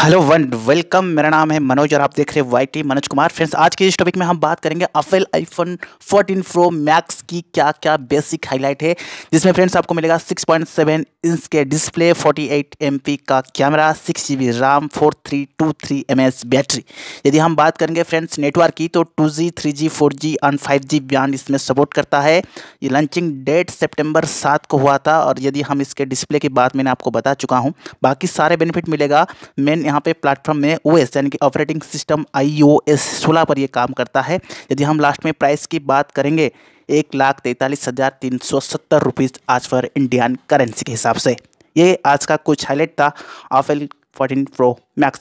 hello one welcome मेरा नाम है मनोज और आप देख रहे हैं Y T Manoj Kumar friends आज के इस टॉपिक में हम बात करेंगे अफेल आईफोन 14 प्रो मैक्स की क्या क्या बेसिक हाईलाइट है जिसमें फ्रेंड्स आपको मिलेगा 6.7 इंच के डिस्प्ले 48 एमपी का camera six 6 GB RAM M S battery यदि हम बात करेंगे फ्रेंड्स नेटवर्क की तो two G three G four G and five G ब्यान इसमें सपोर्ट करता है ये लॉन्चिंग डेट सेप्टेम्बर सात को हुआ था और यदि हम इसके डिस्प्ले की बात मैंने आपको बता चुका हूँ बाकी सारे बेनिफिट मिलेगा मेन यहाँ पे प्लेटफॉर्म में ओ एस यानी कि operating system I O S सोलह पर ये काम करता है यदि हम लास्ट में प्राइस की बात करेंगे एक लाख तैंतालीस हज़ार तीन सौ सत्तर रुपीज़ आज फॉर इंडियन करेंसी के हिसाब से ये आज का कुछ हाईलाइट था एल फोर्टीन प्रो मैक्स